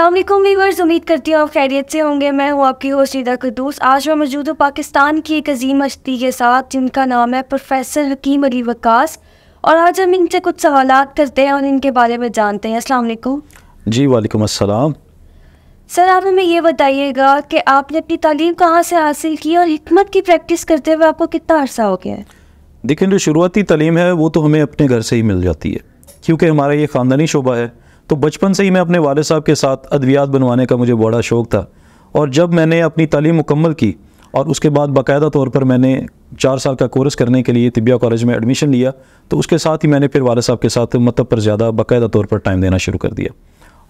अल्लाह viewers उम्मीद करती हूँ आप खैरियत से होंगे मैं हूँ आपकी होस्ट ईदा कदूस आज मैं मौजूद हूँ पाकिस्तान की एक अजीम हस्ती के साथ जिनका नाम है प्रोफेसर हकीम अली वकास और आज हम इनसे कुछ सवाल करते हैं और इनके बारे में जानते हैं असल जी वालेकुम अस्सलाम सर आप हमें ये बताइएगा कि आपने अपनी तालीम कहाँ से हासिल की और हमत की प्रैक्टिस करते हुए आपको कितना अर्सा हो गया है देखें जो शुरुआती तलीम है वो तो हमें अपने घर से ही मिल जाती है क्योंकि हमारा ये ख़ानदानी शोबा है तो बचपन से ही मैं अपने वाले साहब के साथ अद्वियात बनवाने का मुझे बड़ा शौक़ था और जब मैंने अपनी तालीम मुकम्मल की और उसके बाद बाकायदा तौर पर मैंने चार साल का कोर्स करने के लिए तिबिया कॉलेज में एडमिशन लिया तो उसके साथ ही मैंने फिर वाले साहब के साथ मतलब पर ज़्यादा बाकायदा तौर पर टाइम देना शुरू कर दिया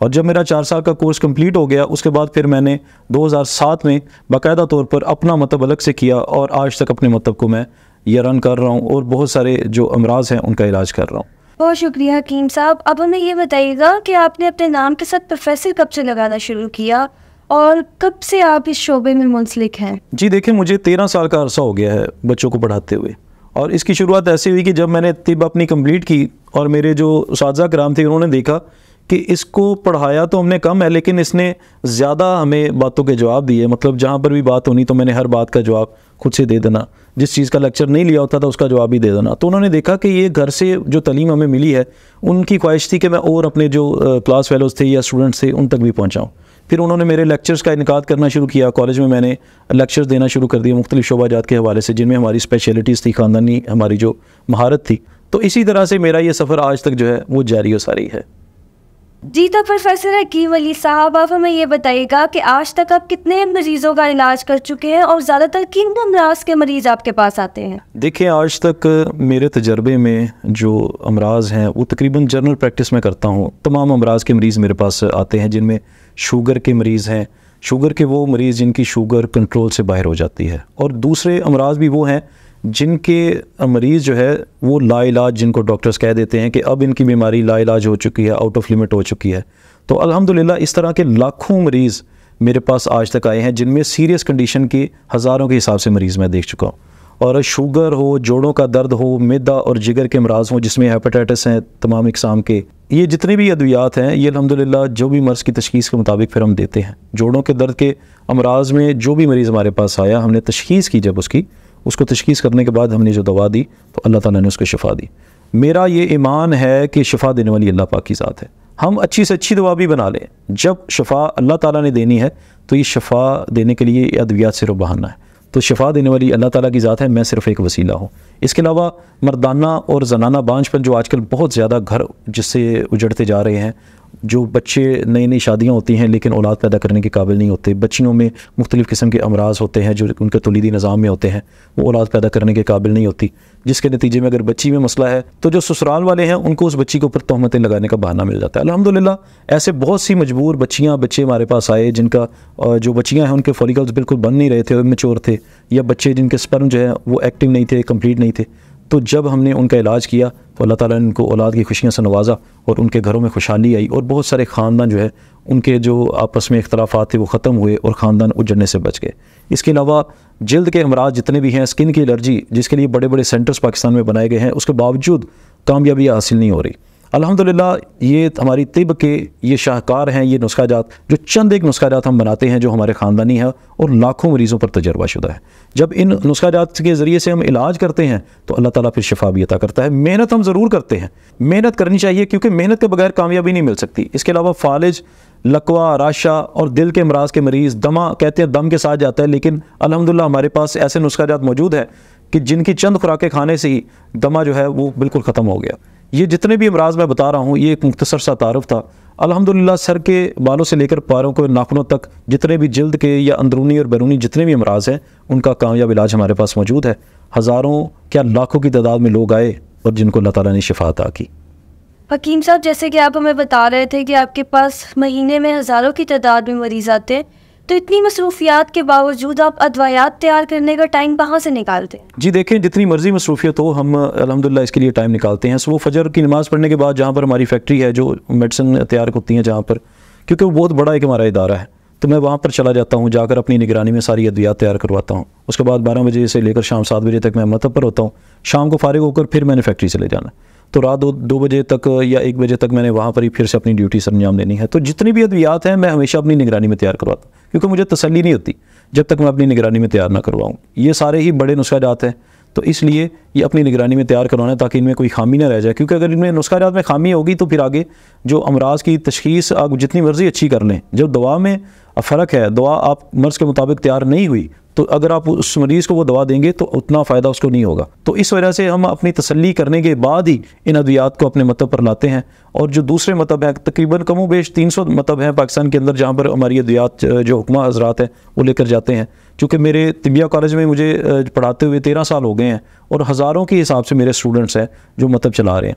और जब मेरा चार साल का कोर्स कंप्लीट हो गया उसके बाद फिर मैंने 2007 में बाकायदा तौर पर अपना मतलब अलग से किया और आज तक अपने मतलब को मैं ये रन कर रहा हूँ और बहुत सारे जो अमराज हैं उनका इलाज कर रहा हूँ बहुत शुक्रिया हकीम साहब अब हमें ये बताइएगा कि आपने अपने नाम के साथ प्रोफेसर कब से लगाना शुरू किया और कब से आप इस शोबे में मुंसलिक हैं जी देखिए मुझे तेरह साल का अरसा हो गया है बच्चों को पढ़ाते हुए और इसकी शुरुआत ऐसे हुई कि जब मैंने तिब अपनी कंप्लीट की और मेरे जो साजा कराम थे उन्होंने देखा कि इसको पढ़ाया तो हमने कम है लेकिन इसने ज़्यादा हमें बातों के जवाब दिए मतलब जहाँ पर भी बात होनी तो मैंने हर बात का जवाब खुद से दे देना जिस चीज़ का लेक्चर नहीं लिया होता था उसका जवाब ही दे देना तो उन्होंने देखा कि ये घर से जो तलीम हमें मिली है उनकी ख्वाहिश थी कि मैं और अपने जो क्लास फेलोज़ थे या स्टूडेंट्स थे उन तक भी पहुँचाऊँ फिर उन्होंने मेरे लेक्चर्स का इनका करना शुरू किया कॉलेज में मैंने लेक्चर्स देना शुरू कर दिए मुख्तलिफ शोबाजात के हवाले से जिनमें हमारी स्पेशलिटीज़ थी ख़ानदानी हमारी जो महारत थी तो इसी तरह से मेरा ये सफ़र आज तक जो है वो जारी व सारी है जी तो प्रोफेसर हकीम अली साहब आप हमें ये बताइएगा कि आज तक आप कितने मरीज़ों का इलाज कर चुके हैं और ज़्यादातर किन अमराज के मरीज़ आपके पास आते हैं देखिए आज तक मेरे तजर्बे में जो अमराज हैं वो तकरीबन जनरल प्रैक्टिस में करता हूँ तमाम अमराज के मरीज़ मेरे पास आते हैं जिनमें शुगर के मरीज़ हैं शुगर के वो मरीज़ जिनकी शुगर कंट्रोल से बाहर हो जाती है और दूसरे अमराज भी वो हैं जिनके मरीज़ जो है वो लाइलाज जिनको डॉक्टर्स कह देते हैं कि अब इनकी बीमारी लाइलाज हो चुकी है आउट ऑफ लिमिट हो चुकी है तो अल्हम्दुलिल्लाह इस तरह के लाखों मरीज़ मेरे पास आज तक आए हैं जिनमें सीरियस कंडीशन की हज़ारों के हिसाब से मरीज़ मैं देख चुका हूँ और शुगर हो जोड़ों का दर्द हो मैदा और जिगर के मराज हों जिसमें हेपेटाइटिस हैं तमाम इकसाम के ये जितने भी अद्वियात हैं ये अलहमदिल्ला जो भी मर्ज़ की तशीस के मुताबिक फिर हम देते हैं जोड़ों के दर्द के अमराज में जो भी मरीज़ हमारे पास आया हमने तशीस की जब उसकी उसको तशखीस करने के बाद हमने जो दवा दी तो अल्लाह ताला ने उसको शफा दी मेरा ये ईमान है कि शफा देने वाली अल्लाह पाक की ज़ात है हम अच्छी से अच्छी दवा भी बना लें जब शफा अल्लाह ताला ने देनी है तो ये शफा देने के लिए अद्वियात सिर्फ बहाना है तो शफा देने वाली अल्लाह ताला की ज़ात है मैं सिर्फ एक वसीला हूँ इसके अलावा मर्दाना और जनाना बांझ पर जो आजकल बहुत ज़्यादा घर जिससे उजड़ते जा रहे हैं जो बच्चे नई नई शादियाँ होती हैं लेकिन औलाद पैदा करने के काबिल नहीं होते बच्चियों में मुख्तलिफ़ किस्म के अमराज होते हैं जो उनके तुलीदी निज़ाम में होते हैं वो औलाद पैदा करने के काबिल नहीं होती जिसके नतीजे में अगर बच्ची में मसला है तो जो ससुराल वाले हैं उनको उस बच्ची के ऊपर तहमतें लगाने का बहाना मिल जाता है अलहमदिल्ला ऐसे बहुत सी मजबूर बच्चियाँ बच्चे हमारे पास आए जिनका जो बच्चियाँ हैं उनके फॉलिकल्स बिल्कुल बन नहीं रहे थे मेचोर थे या बच्चे जिनके स्पर्म जो है वो एक्टिव नहीं थे कम्प्लीट नहीं थे तो जब हमने उनका इलाज किया तो अल्लाह ताला ने उनको औलाद की खुशियाँ से नवाजा और उनके घरों में खुशहाली आई और बहुत सारे ख़ानदान जो है उनके जो आपस में इख्तलाफा थे वो ख़त्म हुए और ख़ानदान उजड़ने से बच गए इसके अलावा जल्द के अमराज जितने भी हैं स्किन की एलर्जी जिसके लिए बड़े बड़े सेंटर्स पाकिस्तान में बनाए गए हैं उसके बावजूद कामयाबी हासिल नहीं हो रही अल्हम्दुलिल्लाह ये हमारी तिब के ये शाहकार हैं ये नुस्खा जात जो चंद एक नुस्खा जात हम बनाते हैं जो हमारे ख़ानदानी है और लाखों मरीज़ों पर तजर्बा शुदा है जब इन नुस्खा जात के ज़रिए से हम इलाज करते हैं तो अल्लाह ताला फिर शफा भी अता करता है मेहनत हम ज़रूर करते हैं मेहनत करनी चाहिए क्योंकि मेहनत के बगैर कामयाबी नहीं मिल सकती इसके अलावा फालिज लकवा राशा और दिल के अमराज के मरीज़ दमा कहते हैं दम के साथ जाता है लेकिन अलहमदिल्ला हमारे पास ऐसे नुस्खा जात मौजूद है कि जिनकी चंद खुराकें खाने से ही दमा जो है वो बिल्कुल ख़त्म हो गया ये जितने भी अमराज मैं बता रहा हूँ ये एक मुख्तसर सा तारफ़ था अलहमदिल्ला सर के बालों से लेकर पारों को नाखनों तक जितने भी जल्द के या अंदरूनी और बैरूनी जितने भी अमराज हैं उनका कामयाब इलाज हमारे पास मौजूद है हज़ारों क्या लाखों की तादाद में लोग आए और जिनको अल्लाह ताली ने शिफात आ की हकीम साहब जैसे कि आप हमें बता रहे थे कि आपके पास महीने में हज़ारों की तादाद में मरीज़ आते हैं तो इतनी मसरूफियात के बावजूद आप अदवायात तैयार करने का टाइम कहाँ से निकालते हैं जी देखें जितनी मर्जी मसरूफियत हो हम अलहमदिल्ला इसके लिए टाइम निकालते हैं सो फजर की नमाज़ पढ़ने के बाद जहाँ पर हमारी फैक्ट्री है जो मेडिसिन तैयार होती हैं जहाँ पर क्योंकि वो बहुत बड़ा एक हमारा इदारा है तो मैं वहाँ पर चला जाता हूँ जाकर अपनी निगरानी में सारी अद्वियात तैयार करवाता हूँ उसके बाद बारह बजे से लेकर शाम सात बजे तक मैं मतब पर होता हूँ शाम को फारिग होकर फिर मैंने फैक्ट्री चले जाना तो रात दो दो बजे तक या एक बजे तक मैंने वहाँ पर ही फिर से अपनी ड्यूटी सरंजाम देनी है तो जितनी भी अद्वियात हैं मैं हमेशा अपनी निगरानी में तैयार करवाता हूँ क्योंकि मुझे तसली नहीं होती जब तक मैं अपनी निगरानी में तैयार ना करवाऊँ ये सारे ही बड़े नुस्खाजात हैं तो इसलिए ये अपनी निगरानी में तैयार करवाना है ताकि इनमें कोई खामी ना रह जाए क्योंकि अगर इनमें नुस्खाजात में खामी होगी तो फिर आगे जो अमराज की तशखीस आप जितनी मर्ज़ी अच्छी कर लें जब दवा में फ़र्क है दवा आप मर्ज़ के मुताबिक तैयार नहीं हुई तो अगर आप उस मरीज़ को वो दवा देंगे तो उतना फ़ायदा उसको नहीं होगा तो इस वजह से हम अपनी तसली करने के बाद ही इन अद्वियात को अपने मतब पर लाते हैं और जो दूसरे मतब हैं तकरीबन कमो बेश तीन सौ मतब हैं पाकिस्तान के अंदर जहाँ पर हमारी अद्वियात जो हुक्मा हजरात हैं वो लेकर जाते हैं चूँकि मेरे तिबिया कॉलेज में मुझे पढ़ाते हुए तेरह साल हो गए हैं और हज़ारों के हिसाब से मेरे स्टूडेंट्स हैं जो मतब चला रहे हैं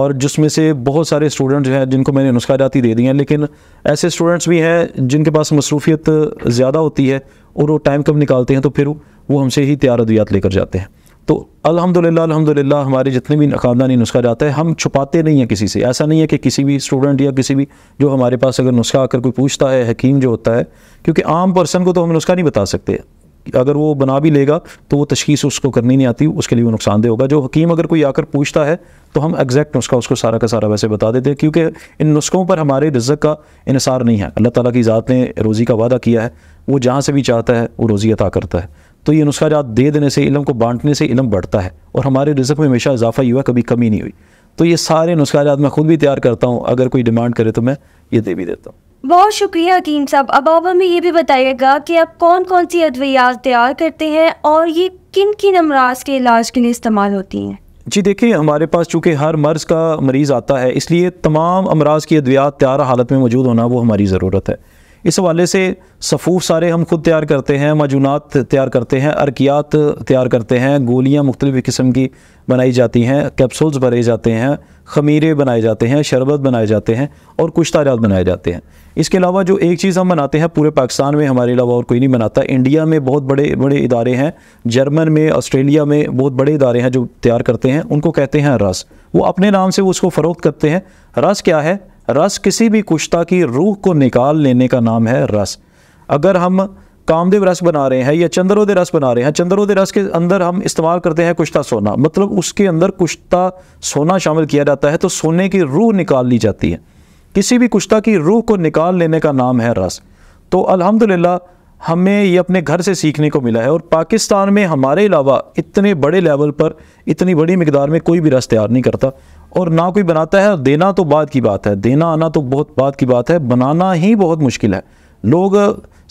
और जिसमें से बहुत सारे स्टूडेंट्स हैं जिनको मैंने नुस्खा जाती दे दी हैं लेकिन ऐसे स्टूडेंट्स भी हैं जिनके पास मसरूफियत ज़्यादा होती है और वो टाइम कब निकालते हैं तो फिर वो हमसे ही तैयार अद्वियात लेकर जाते हैं तो अल्हम्दुलिल्लाह अल्हम्दुलिल्लाह हमारे जितने भी ख़ानदानी नुस्खा जाता है हम छुपाते नहीं हैं किसी से ऐसा नहीं है कि किसी भी स्टूडेंट या किसी भी जो हमारे पास अगर नुस्खा आकर कोई पूछता है हकीम जो होता है क्योंकि आम पर्सन को तो हम नुस्खा नहीं बता सकते अगर वो बना भी लेगा तो वो तशीस उसको करनी नहीं आती उसके लिए वो नुकसानदेह होगा जो हकीम अगर कोई आकर पूछता है तो हम एग्जैक्ट नुस्खा उसको सारा का सारा वैसे बता देते हैं क्योंकि इन नुस्खों पर हमारे रज़क का इसार नहीं है अल्लाह ताली की ज़ात ने रोज़ी का वादा किया है वो जहाँ से भी चाहता है वो रोज़ी अता करता है तो ये नुस्खा जात दे देने से इलम को बांटने से इलम बढ़ता है और हमारे रिजक में हमेशा इजाफा ही हुआ कभी कमी नहीं हुई तो ये सारे नुस्खा जात मैं खुद भी तैयार करता हूँ अगर कोई डिमांड करे तो मैं ये दे भी देता हूँ बहुत शुक्रिया हकीम साहब अब आप हमें ये भी बताइएगा कि आप कौन कौन सी अद्वियात तैयार करते हैं और ये किन किन अमराज के इलाज के लिए इस्तेमाल होती हैं जी देखिए हमारे पास चूँकि हर मर्ज़ का मरीज़ आता है इसलिए तमाम अमराज की अद्वियात तैयार हालत में मौजूद होना वो हमारी ज़रूरत है इस हवाले से सफ़ूफ सारे हम खुद तैयार करते हैं मजूनात तैयार करते हैं अरकियात तैयार करते हैं गोलियाँ मुख्तलिफ़ किस्म की बनाई जाती हैं कैप्सूल्स भरे जाते हैं खमीरे बनाए जाते हैं शरबत बनाए जाते हैं और कुछ ताजात बनाए जाते हैं इसके अलावा जो एक चीज़ हम बनाते हैं पूरे पाकिस्तान में हमारे अलावा और कोई नहीं बनाता इंडिया में बहुत बड़े बड़े इदारे हैं जर्मन में ऑस्ट्रेलिया में बहुत बड़े इदारे हैं जो तैयार करते हैं उनको कहते हैं रस वो अपने नाम से वो उसको फ़रोख्त करते हैं रस क्या है रस किसी भी कुश्ता की रूह को निकाल लेने का नाम है रस अगर हम कामदेव रस बना रहे हैं या चंद्रोदय रस बना रहे हैं चंद्रोदय रस के अंदर हम इस्तेमाल करते हैं कुश्ता सोना मतलब उसके अंदर कुश्ता सोना शामिल किया जाता है तो सोने की रूह निकाल ली जाती है किसी भी कुश्ता की रूह को निकाल लेने का नाम है रस तो अल्हम्दुलिल्लाह हमें ये अपने घर से सीखने को मिला है और पाकिस्तान में हमारे अलावा इतने बड़े लेवल पर इतनी बड़ी मकदार में कोई भी रस तैयार नहीं करता और ना कोई बनाता है देना तो बाद की बात है देना आना तो बहुत बाद की बात है बनाना ही बहुत मुश्किल है लोग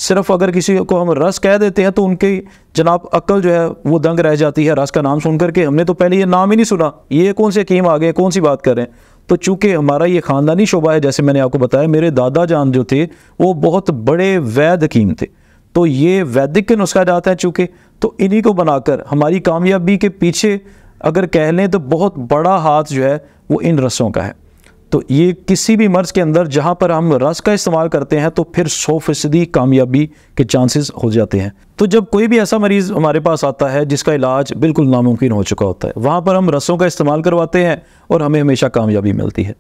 सिर्फ अगर किसी को हम रस कह देते हैं तो उनकी जनाब अक्ल जो है वो दंग रह जाती है रस का नाम सुन करके हमने तो पहले ये नाम ही नहीं सुना ये कौन से कीम आ गए कौन सी बात करें तो चूंकि हमारा ये ख़ानदानी शोबा है जैसे मैंने आपको बताया मेरे दादा जान जो थे वो बहुत बड़े वैद हकीम थे तो ये वैदिक के नुस्खा जाते हैं चूँकि तो इन्हीं को बनाकर हमारी कामयाबी के पीछे अगर कह लें तो बहुत बड़ा हाथ जो है वो इन रसों का है तो ये किसी भी मर्ज़ के अंदर जहाँ पर हम रस का इस्तेमाल करते हैं तो फिर सौ फीसदी कामयाबी के चांसेस हो जाते हैं तो जब कोई भी ऐसा मरीज़ हमारे पास आता है जिसका इलाज बिल्कुल नामुमकिन हो चुका होता है वहाँ पर हम रसों का इस्तेमाल करवाते हैं और हमें हमेशा कामयाबी मिलती है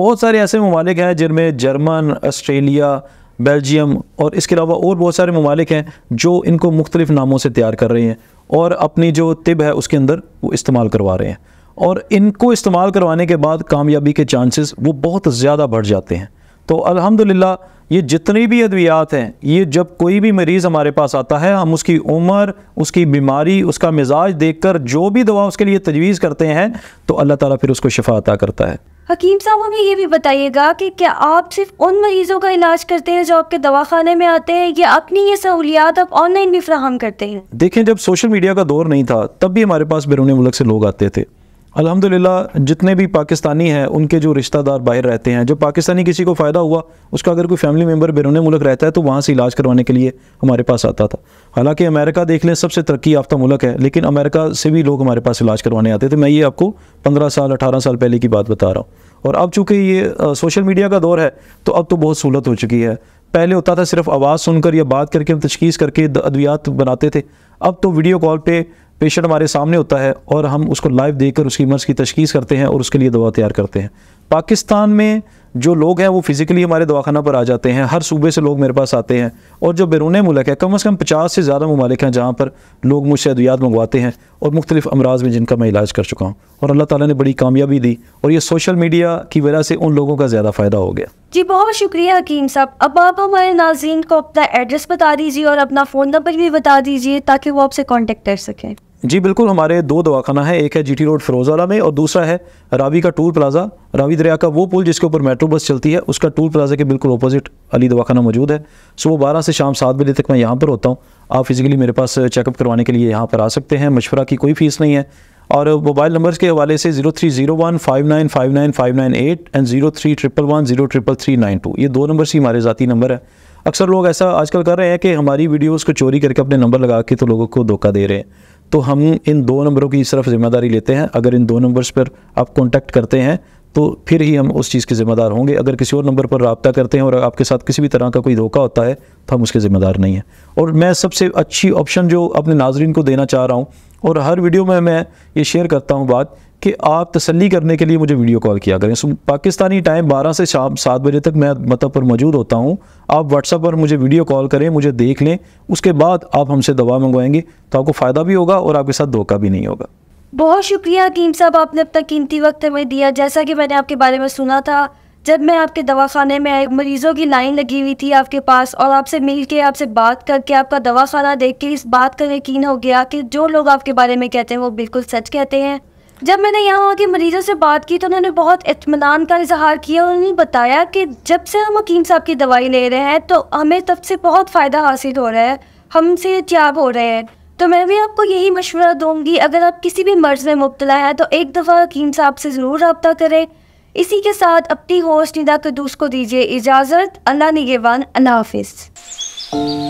बहुत सारे ऐसे ममालिक हैं जिनमें जर्मन ऑस्ट्रेलिया बेल्जियम और इसके अलावा और बहुत सारे ममालिक हैं जो इनको मुख्तलिफ़ नामों से तैयार कर रहे हैं और अपनी जो तिब है उसके अंदर वो इस्तेमाल करवा रहे हैं और इनको इस्तेमाल करवाने के बाद कामयाबी के चांसेस वो बहुत ज़्यादा बढ़ जाते हैं तो अल्हम्दुलिल्लाह ये जितनी भी अद्वियात हैं ये जब कोई भी मरीज़ हमारे पास आता है हम उसकी उम्र उसकी बीमारी उसका मिजाज देखकर जो भी दवा उसके लिए तजवीज़ करते हैं तो अल्लाह ताला फिर उसको शफा अता करता है हकीम साहब हमें ये भी बताइएगा कि क्या आप सिर्फ उन मरीज़ों का इलाज करते हैं जो आपके दवाखाने में आते हैं या अपनी ये सहूलियात आप ऑनलाइन भी फ्राहम करते हैं देखें जब सोशल मीडिया का दौर नहीं था तब भी हमारे पास बैरून मुल्क से लोग आते थे अल्हम्दुलिल्लाह जितने भी पाकिस्तानी हैं उनके जो रिश्तेदार बाहर रहते हैं जब पाकिस्तानी किसी को फ़ायदा हुआ उसका अगर कोई फैमिली मेम्बर बैरून मुल्क रहता है तो वहाँ से इलाज करवाने के लिए हमारे पास आता था हालाँकि अमेरिका देख लें सबसे तरक्की याफ्ता मुल्क है लेकिन अमेरिका से भी लोग हमारे पास इलाज करवाने आते थे तो मैं ये आपको पंद्रह साल अठारह साल पहले की बात बता रहा हूँ और अब चूँकि ये सोशल मीडिया का दौर है तो अब तो बहुत सहूलत हो चुकी है पहले होता था सिर्फ आवाज़ सुनकर या बात करके हम तशखीस करके अद्वियात बनाते थे अब तो वीडियो कॉल पर पेशेंट हमारे सामने होता है और हम उसको लाइव देकर उसकी मर्ज़ की तशखीस करते हैं और उसके लिए दवा तैयार करते हैं पाकिस्तान में जो लोग हैं वो फिज़िकली हमारे दवाखाना पर आ जाते हैं हर सूबे से लोग मेरे पास आते हैं और जो बैरून मुल्क है कम अज़ कम पचास से ज़्यादा ममालिक हैं जहाँ पर लोग मुझसे अद्वियात मंगवाते हैं और मुख्तलिफ़ अमराज में जिनका मैं इलाज कर चुका हूँ और अल्लाह ताली ने बड़ी कामयाबी दी और ये सोशल मीडिया की वजह से उन लोगों का ज़्यादा फ़ायदा हो गया जी बहुत शुक्रिया हकीम साहब अब आप हमारे नाजीन को अपना एड्रेस बता दीजिए और अपना फ़ोन नंबर भी बता दीजिए ताकि वो आपसे कॉन्टेक्ट कर सकें जी बिल्कुल हमारे दो दवाखाना है एक है जीटी रोड फिरोजाला में और दूसरा है रावी का टूल प्लाजा रावी दरिया का वो पुल जिसके ऊपर मेट्रो बस चलती है उसका टूल प्लाजा के बिल्कुल अपोजिट अली दवाखाना मौजूद है सुबह बारह से शाम सात बजे तक मैं यहाँ पर होता हूँ आप फिज़िकली मेरे पास चेकअप करवाने के लिए यहाँ पर आ सकते हैं मशवरा की कोई फ़ीस नहीं है और मोबाइल नंबर्स के हवाले से zero three zero one five nine five nine five nine eight and zero three triple one zero triple three nine two ये दो नंबर से हमारे ज़ाती नंबर है अक्सर लोग ऐसा आजकल कर रहे हैं कि हमारी वीडियोस को चोरी करके अपने नंबर लगा के तो लोगों को धोखा दे रहे हैं तो हम इन दो नंबरों की सिर्फ ज़िम्मेदारी लेते हैं अगर इन दो नंबर्स पर आप कॉन्टैक्ट करते हैं तो फिर ही हम उस चीज़ के ज़िम्मेदार होंगे अगर किसी और नंबर पर रबता करते हैं और आपके साथ किसी भी तरह का कोई धोखा होता है तो हम उसके ज़िम्मेदार नहीं हैं और मैं सबसे अच्छी ऑप्शन जो अपने नाजरन को देना चाह रहा हूँ और हर वीडियो में मैं ये शेयर करता हूँ बात कि आप तसल्ली करने के लिए मुझे वीडियो कॉल किया करें सो पाकिस्तानी टाइम 12 से शाम सात बजे तक मैं मतलब पर मौजूद होता हूं आप व्हाट्सअप पर मुझे वीडियो कॉल करें मुझे देख लें उसके बाद आप हमसे दवा मंगवाएंगे तो आपको फ़ायदा भी होगा और आपके साथ धोखा भी नहीं होगा बहुत शुक्रिया हकीम साहब आपने अपना कीमती वक्त हमें दिया जैसा कि मैंने आपके बारे में सुना था जब मैं आपके दवाखाने में आई मरीज़ों की लाइन लगी हुई थी आपके पास और आपसे मिल के आपसे बात करके आपका दवाखाना देख के इस बात का यकीन हो गया कि जो लोग आपके बारे में कहते हैं वो बिल्कुल सच कहते हैं जब मैंने यहाँ वहाँ के मरीज़ों से बात की तो उन्होंने बहुत इतमान का इजहार किया उन्होंने बताया कि जब से हम हकीम साहब की दवाई ले रहे हैं तो हमें तब से बहुत फ़ायदा हासिल हो रहा है हम त्याग हो रहे हैं तो मैं भी आपको यही मशवरा दूंगी अगर आप किसी भी मर्ज़ में मुबतला है तो एक दफ़ा हकीम साहब से ज़रूर रबता करें इसी के साथ अपनी होश निदा कदूस को दीजिए इजाज़त अल्लाह निगेवान अल्लाह हाफिज़